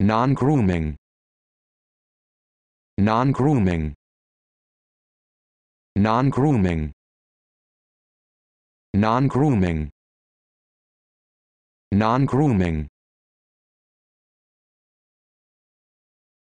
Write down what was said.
non-grooming non-grooming non-grooming non-grooming non-grooming